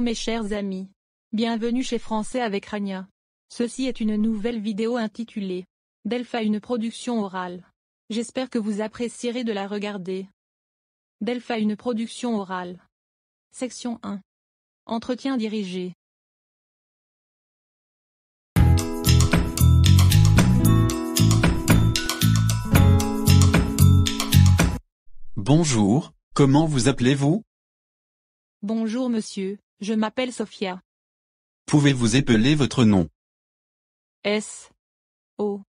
mes chers amis. Bienvenue chez Français avec Rania. Ceci est une nouvelle vidéo intitulée Delpha une production orale. J'espère que vous apprécierez de la regarder. Delpha une production orale. Section 1. Entretien dirigé. Bonjour, comment vous appelez-vous Bonjour monsieur, je m'appelle Sophia. Pouvez-vous épeler votre nom S O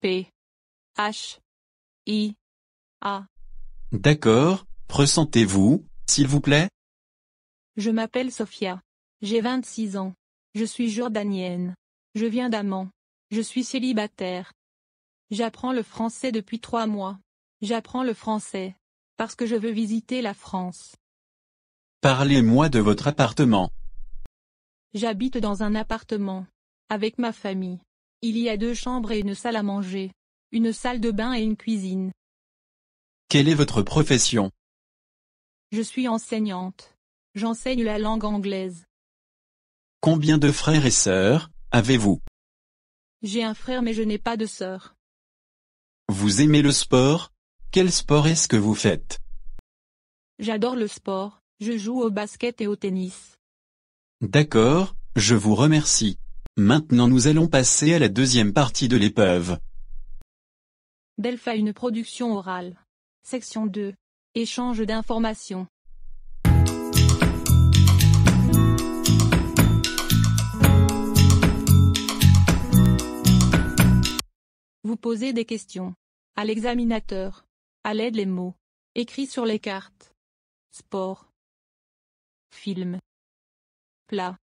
P H I A. D'accord, ressentez-vous, s'il vous plaît Je m'appelle Sophia. J'ai 26 ans. Je suis jordanienne. Je viens d'Amman. Je suis célibataire. J'apprends le français depuis trois mois. J'apprends le français. Parce que je veux visiter la France. Parlez-moi de votre appartement. J'habite dans un appartement. Avec ma famille. Il y a deux chambres et une salle à manger. Une salle de bain et une cuisine. Quelle est votre profession Je suis enseignante. J'enseigne la langue anglaise. Combien de frères et sœurs avez-vous J'ai un frère mais je n'ai pas de sœur. Vous aimez le sport Quel sport est-ce que vous faites J'adore le sport. Je joue au basket et au tennis. D'accord, je vous remercie. Maintenant nous allons passer à la deuxième partie de l'épreuve. Delpha une production orale. Section 2. Échange d'informations. Vous posez des questions. À l'examinateur. À l'aide les mots. Écrit sur les cartes. Sport. Film. Plat.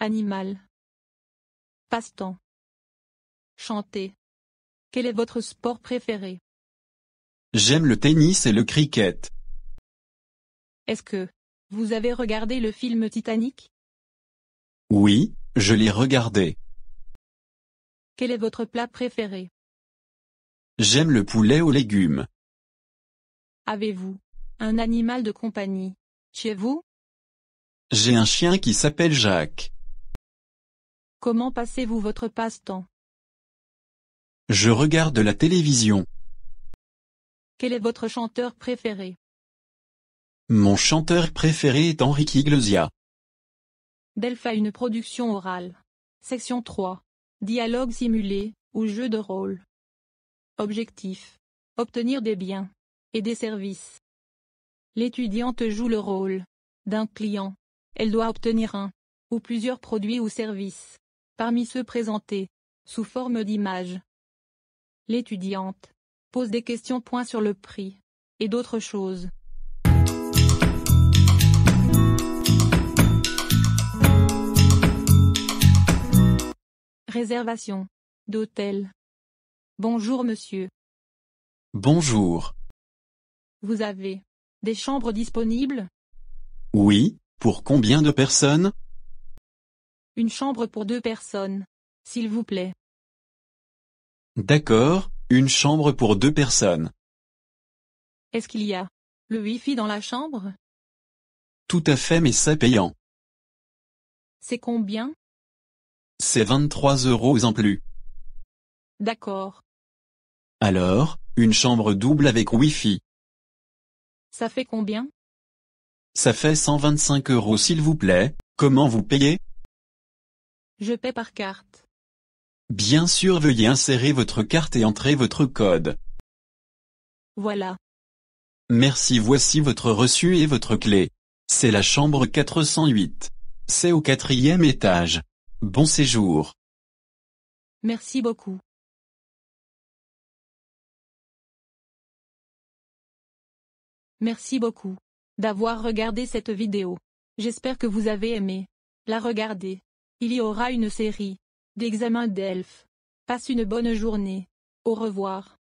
Animal. Passe-temps. Chanter. Quel est votre sport préféré J'aime le tennis et le cricket. Est-ce que vous avez regardé le film Titanic Oui, je l'ai regardé. Quel est votre plat préféré J'aime le poulet aux légumes. Avez-vous un animal de compagnie chez vous J'ai un chien qui s'appelle Jacques. Comment passez-vous votre passe-temps Je regarde la télévision. Quel est votre chanteur préféré Mon chanteur préféré est Enrique Iglesias. Delpha une production orale. Section 3. Dialogue simulé, ou jeu de rôle. Objectif. Obtenir des biens et des services. L'étudiante joue le rôle d'un client. Elle doit obtenir un ou plusieurs produits ou services parmi ceux présentés sous forme d'images. L'étudiante pose des questions point sur le prix et d'autres choses. Réservation d'hôtel. Bonjour monsieur. Bonjour. Vous avez des chambres disponibles Oui, pour combien de personnes Une chambre pour deux personnes, s'il vous plaît. D'accord, une chambre pour deux personnes. Est-ce qu'il y a le Wi-Fi dans la chambre Tout à fait mais c'est payant. C'est combien C'est 23 euros en plus. D'accord. Alors, une chambre double avec Wi-Fi. Ça fait combien Ça fait 125 euros s'il vous plaît, comment vous payez Je paie par carte. Bien sûr veuillez insérer votre carte et entrer votre code. Voilà. Merci voici votre reçu et votre clé. C'est la chambre 408. C'est au quatrième étage. Bon séjour. Merci beaucoup. Merci beaucoup d'avoir regardé cette vidéo. J'espère que vous avez aimé la regarder. Il y aura une série d'examens d'ELF. Passe une bonne journée. Au revoir.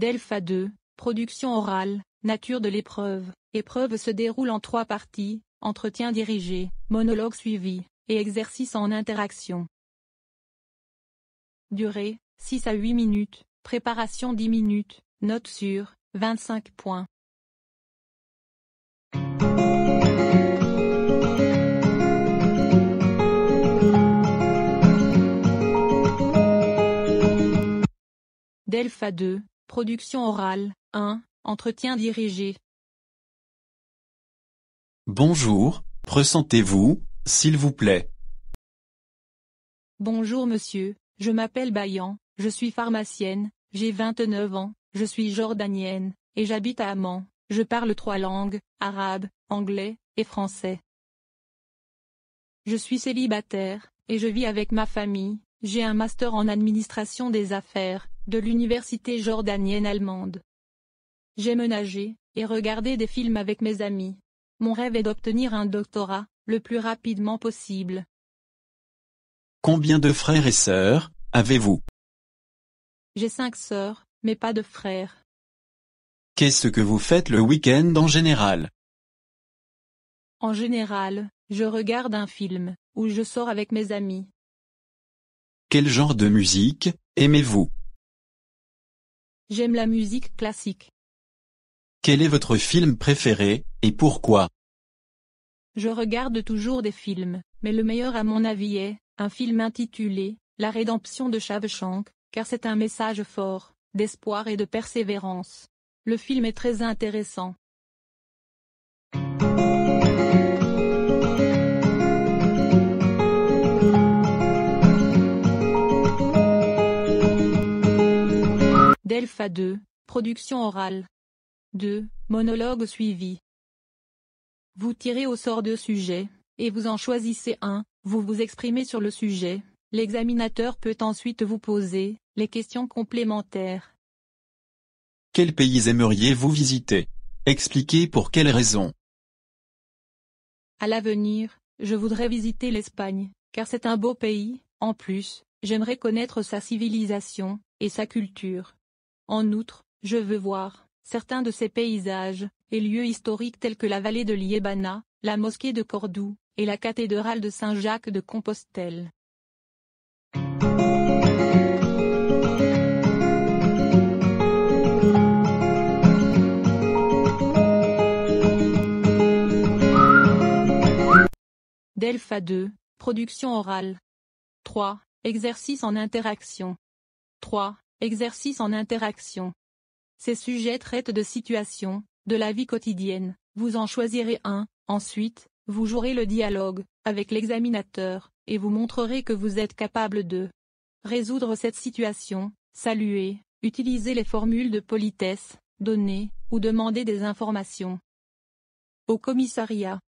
Delpha 2, production orale, nature de l'épreuve. Épreuve se déroule en trois parties, entretien dirigé, monologue suivi, et exercice en interaction. Durée, 6 à 8 minutes, préparation 10 minutes, note sur, 25 points. Delpha 2, Production orale 1. Entretien dirigé. Bonjour, présentez vous s'il vous plaît. Bonjour monsieur, je m'appelle Bayan, je suis pharmacienne, j'ai 29 ans, je suis jordanienne, et j'habite à Amman. Je parle trois langues, arabe, anglais, et français. Je suis célibataire, et je vis avec ma famille, j'ai un master en administration des affaires, de l'université jordanienne allemande. J'ai nager, et regardé des films avec mes amis. Mon rêve est d'obtenir un doctorat, le plus rapidement possible. Combien de frères et sœurs avez-vous J'ai cinq sœurs, mais pas de frères. Qu'est-ce que vous faites le week-end en général En général, je regarde un film, ou je sors avec mes amis. Quel genre de musique aimez-vous J'aime la musique classique. Quel est votre film préféré, et pourquoi Je regarde toujours des films, mais le meilleur à mon avis est, un film intitulé, La rédemption de Shawshank, car c'est un message fort, d'espoir et de persévérance. Le film est très intéressant, Delpha 2, production orale. 2. Monologue suivi. Vous tirez au sort deux sujets, et vous en choisissez un, vous vous exprimez sur le sujet, l'examinateur peut ensuite vous poser les questions complémentaires. Quel pays aimeriez-vous visiter Expliquez pour quelles raisons. À l'avenir, je voudrais visiter l'Espagne, car c'est un beau pays, en plus, j'aimerais connaître sa civilisation, et sa culture. En outre, je veux voir certains de ces paysages et lieux historiques tels que la vallée de l'Iébana, la mosquée de Cordoue et la cathédrale de Saint-Jacques de Compostelle. Delpha 2, production orale. 3. Exercice en interaction. 3. Exercice en interaction. Ces sujets traitent de situations, de la vie quotidienne, vous en choisirez un, ensuite, vous jouerez le dialogue, avec l'examinateur, et vous montrerez que vous êtes capable de résoudre cette situation, saluer, utiliser les formules de politesse, donner, ou demander des informations. Au commissariat.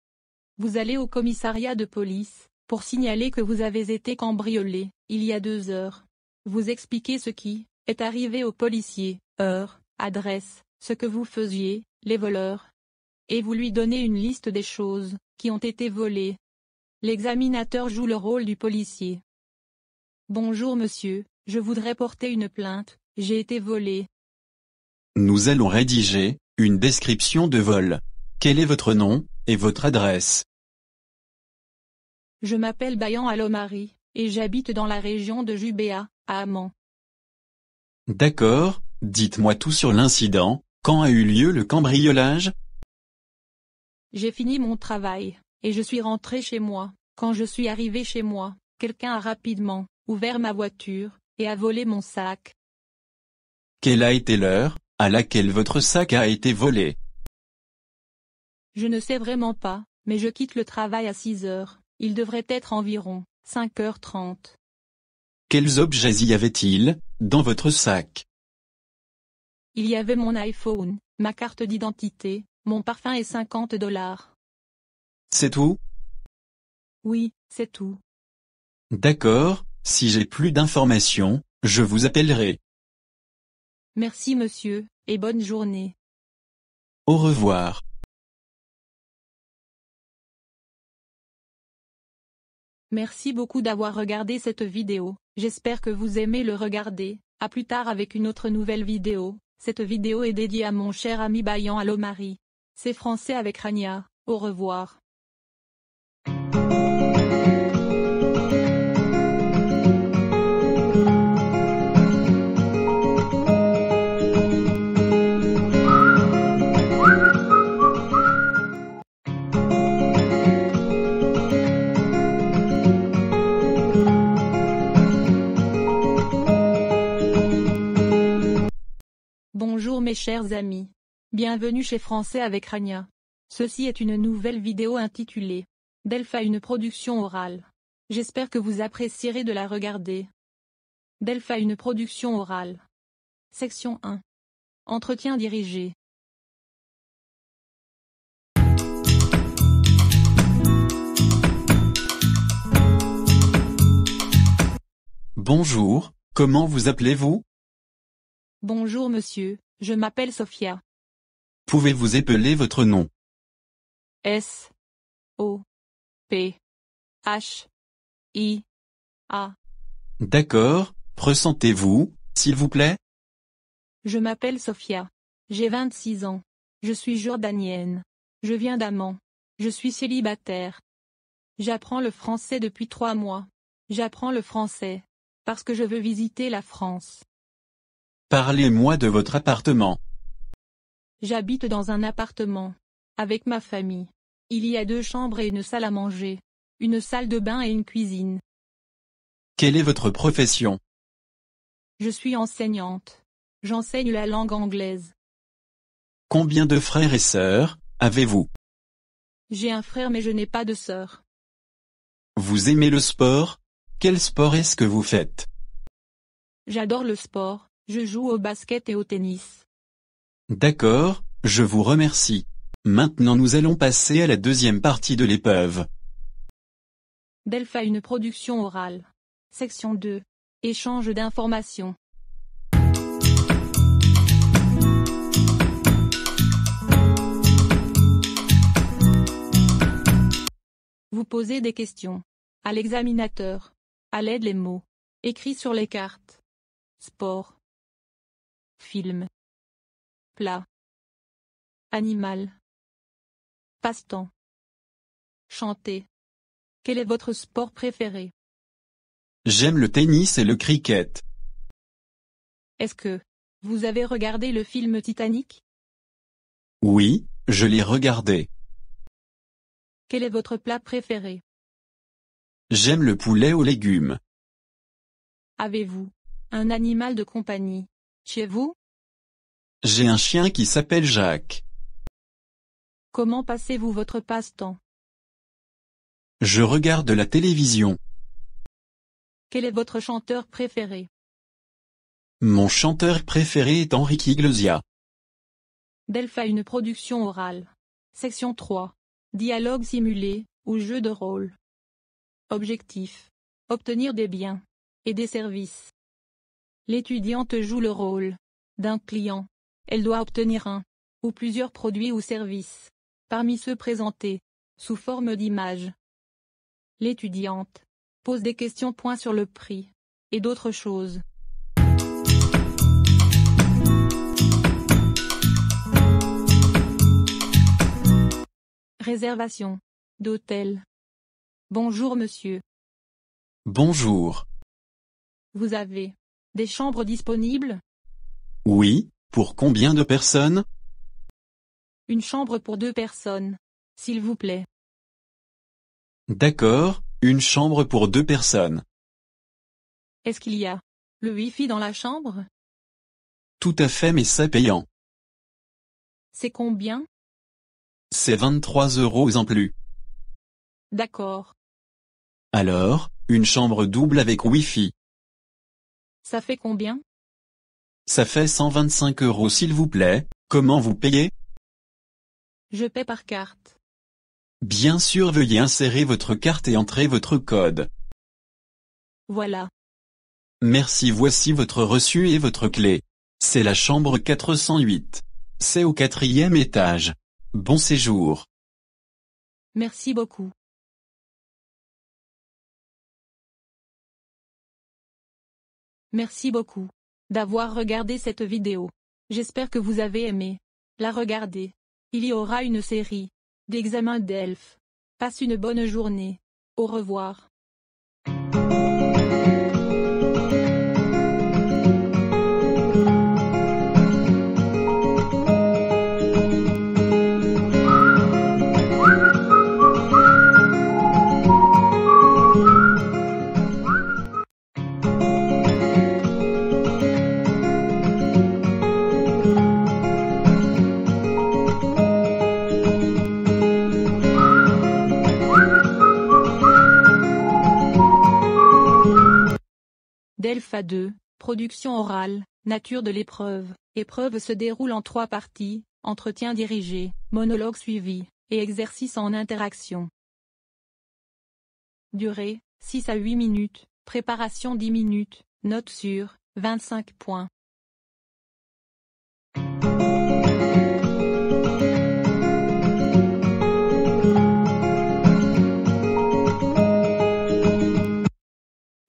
Vous allez au commissariat de police, pour signaler que vous avez été cambriolé, il y a deux heures. Vous expliquez ce qui, est arrivé au policier, heure, adresse, ce que vous faisiez, les voleurs. Et vous lui donnez une liste des choses, qui ont été volées. L'examinateur joue le rôle du policier. Bonjour monsieur, je voudrais porter une plainte, j'ai été volé. Nous allons rédiger, une description de vol. Quel est votre nom, et votre adresse Je m'appelle Bayan Alomari, et j'habite dans la région de Jubéa, à Amman. D'accord, dites-moi tout sur l'incident, quand a eu lieu le cambriolage J'ai fini mon travail, et je suis rentré chez moi. Quand je suis arrivé chez moi, quelqu'un a rapidement ouvert ma voiture, et a volé mon sac. Quelle a été l'heure à laquelle votre sac a été volé Je ne sais vraiment pas, mais je quitte le travail à 6 heures. Il devrait être environ 5h30. Quels objets y avait-il, dans votre sac Il y avait mon iPhone, ma carte d'identité, mon parfum et 50 dollars. C'est tout Oui, c'est tout. D'accord, si j'ai plus d'informations, je vous appellerai. Merci monsieur, et bonne journée. Au revoir. Merci beaucoup d'avoir regardé cette vidéo, j'espère que vous aimez le regarder, à plus tard avec une autre nouvelle vidéo, cette vidéo est dédiée à mon cher ami Bayan Alomari. C'est français avec Rania, au revoir. mes chers amis. Bienvenue chez Français avec Rania. Ceci est une nouvelle vidéo intitulée Delpha une production orale. J'espère que vous apprécierez de la regarder. Delpha une production orale. Section 1. Entretien dirigé. Bonjour, comment vous appelez-vous Bonjour monsieur, je m'appelle Sophia. Pouvez-vous épeler votre nom S O P H I A. D'accord, ressentez-vous, s'il vous plaît Je m'appelle Sophia. J'ai 26 ans. Je suis jordanienne. Je viens d'Amman. Je suis célibataire. J'apprends le français depuis trois mois. J'apprends le français. Parce que je veux visiter la France. Parlez-moi de votre appartement. J'habite dans un appartement. Avec ma famille. Il y a deux chambres et une salle à manger. Une salle de bain et une cuisine. Quelle est votre profession Je suis enseignante. J'enseigne la langue anglaise. Combien de frères et sœurs avez-vous J'ai un frère mais je n'ai pas de sœur. Vous aimez le sport Quel sport est-ce que vous faites J'adore le sport. Je joue au basket et au tennis. D'accord, je vous remercie. Maintenant nous allons passer à la deuxième partie de l'épreuve. Delpha une production orale. Section 2. Échange d'informations. Vous posez des questions. À l'examinateur. À l'aide les mots. Écrit sur les cartes. Sport. Film. Plat. Animal. Passe-temps. Chanter. Quel est votre sport préféré J'aime le tennis et le cricket. Est-ce que vous avez regardé le film Titanic Oui, je l'ai regardé. Quel est votre plat préféré J'aime le poulet aux légumes. Avez-vous un animal de compagnie chez vous J'ai un chien qui s'appelle Jacques. Comment passez-vous votre passe-temps Je regarde la télévision. Quel est votre chanteur préféré Mon chanteur préféré est Enrique Iglesias. Delpha une production orale. Section 3. Dialogue simulé, ou jeu de rôle. Objectif. Obtenir des biens et des services. L'étudiante joue le rôle d'un client. Elle doit obtenir un ou plusieurs produits ou services parmi ceux présentés sous forme d'images. L'étudiante pose des questions point sur le prix et d'autres choses. Réservation d'hôtel. Bonjour monsieur. Bonjour. Vous avez des chambres disponibles Oui, pour combien de personnes Une chambre pour deux personnes, s'il vous plaît. D'accord, une chambre pour deux personnes. Est-ce qu'il y a le Wi-Fi dans la chambre Tout à fait mais c'est payant. C'est combien C'est 23 euros en plus. D'accord. Alors, une chambre double avec Wi-Fi. Ça fait combien Ça fait 125 euros s'il vous plaît, comment vous payez Je paie par carte. Bien sûr veuillez insérer votre carte et entrer votre code. Voilà. Merci voici votre reçu et votre clé. C'est la chambre 408. C'est au quatrième étage. Bon séjour. Merci beaucoup. Merci beaucoup d'avoir regardé cette vidéo. J'espère que vous avez aimé la regarder. Il y aura une série d'examens d'ELF. Passe une bonne journée. Au revoir. Delpha 2, production orale, nature de l'épreuve. Épreuve se déroule en trois parties, entretien dirigé, monologue suivi, et exercice en interaction. Durée, 6 à 8 minutes, préparation 10 minutes, note sur, 25 points.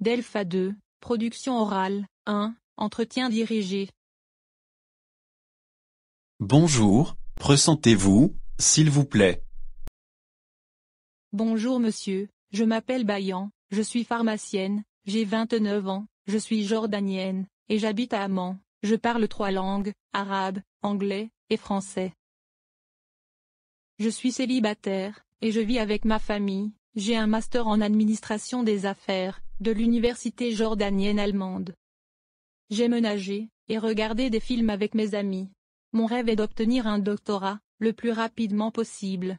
Delpha 2, Production orale 1. Entretien dirigé. Bonjour, ressentez-vous, s'il vous plaît. Bonjour monsieur, je m'appelle Bayan, je suis pharmacienne, j'ai 29 ans, je suis jordanienne, et j'habite à Amman. Je parle trois langues, arabe, anglais, et français. Je suis célibataire, et je vis avec ma famille, j'ai un master en administration des affaires, de l'université jordanienne allemande. J'ai nager, et regardé des films avec mes amis. Mon rêve est d'obtenir un doctorat, le plus rapidement possible.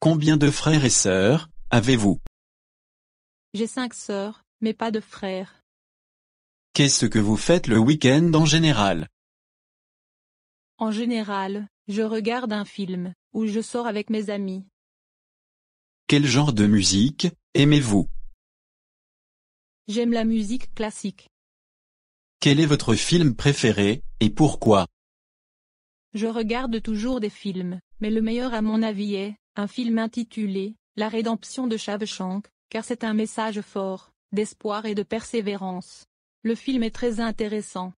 Combien de frères et sœurs avez-vous J'ai cinq sœurs, mais pas de frères. Qu'est-ce que vous faites le week-end en général En général, je regarde un film, ou je sors avec mes amis. Quel genre de musique aimez-vous J'aime la musique classique. Quel est votre film préféré, et pourquoi Je regarde toujours des films, mais le meilleur à mon avis est, un film intitulé, La rédemption de Shawshank, car c'est un message fort, d'espoir et de persévérance. Le film est très intéressant,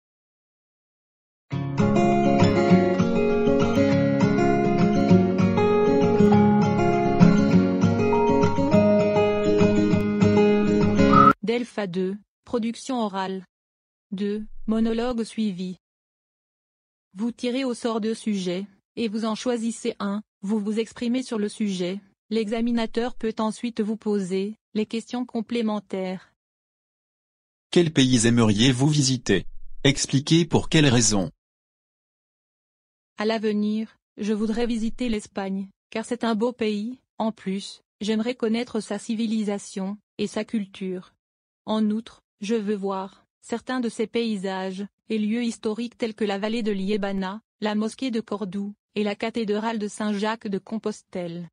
Delpha 2, production orale. 2. Monologue suivi. Vous tirez au sort deux sujets, et vous en choisissez un, vous vous exprimez sur le sujet, l'examinateur peut ensuite vous poser les questions complémentaires. Quel pays aimeriez-vous visiter Expliquez pour quelles raisons. À l'avenir, je voudrais visiter l'Espagne, car c'est un beau pays, en plus, j'aimerais connaître sa civilisation, et sa culture. En outre, je veux voir certains de ces paysages et lieux historiques tels que la vallée de l'Iébana, la mosquée de Cordoue et la cathédrale de Saint-Jacques de Compostelle.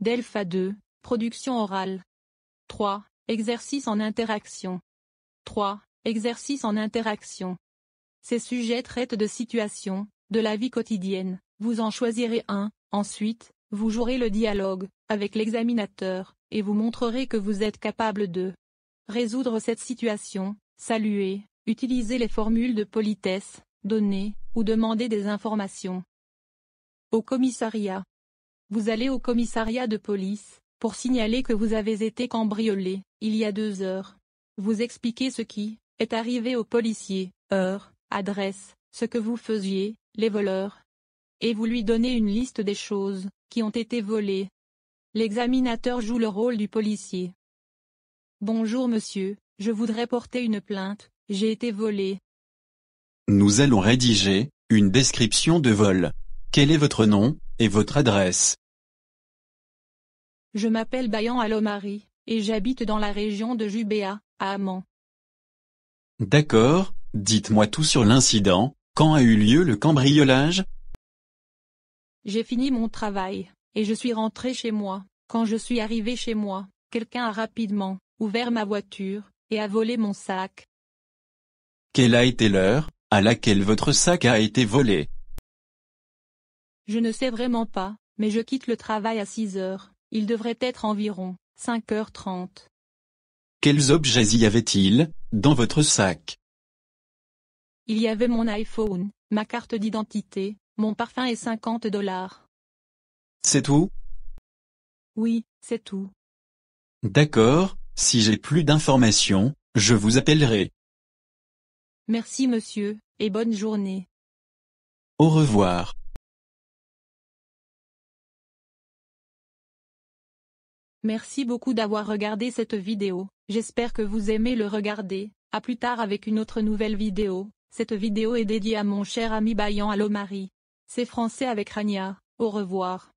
Delpha 2, production orale. 3. Exercice en interaction. 3. Exercice en interaction. Ces sujets traitent de situations, de la vie quotidienne, vous en choisirez un, ensuite, vous jouerez le dialogue, avec l'examinateur, et vous montrerez que vous êtes capable de résoudre cette situation, saluer, utiliser les formules de politesse, donner, ou demander des informations. Au commissariat. Vous allez au commissariat de police, pour signaler que vous avez été cambriolé, il y a deux heures. Vous expliquez ce qui, est arrivé au policier, heure, adresse, ce que vous faisiez, les voleurs. Et vous lui donnez une liste des choses, qui ont été volées. L'examinateur joue le rôle du policier. Bonjour monsieur, je voudrais porter une plainte, j'ai été volé. Nous allons rédiger, une description de vol. Quel est votre nom, et votre adresse Je m'appelle Bayan Alomari, et j'habite dans la région de Jubéa, à Amman. D'accord, dites-moi tout sur l'incident, quand a eu lieu le cambriolage J'ai fini mon travail, et je suis rentré chez moi. Quand je suis arrivé chez moi, quelqu'un a rapidement ouvert ma voiture, et a volé mon sac. Quelle a été l'heure à laquelle votre sac a été volé Je ne sais vraiment pas, mais je quitte le travail à 6 heures. Il devrait être environ 5h30. Quels objets y avait-il, dans votre sac Il y avait mon iPhone, ma carte d'identité, mon parfum et 50 dollars. C'est tout Oui, c'est tout. D'accord, si j'ai plus d'informations, je vous appellerai. Merci monsieur, et bonne journée. Au revoir. Merci beaucoup d'avoir regardé cette vidéo. J'espère que vous aimez le regarder, à plus tard avec une autre nouvelle vidéo, cette vidéo est dédiée à mon cher ami Bayan Alomari. C'est français avec Rania, au revoir.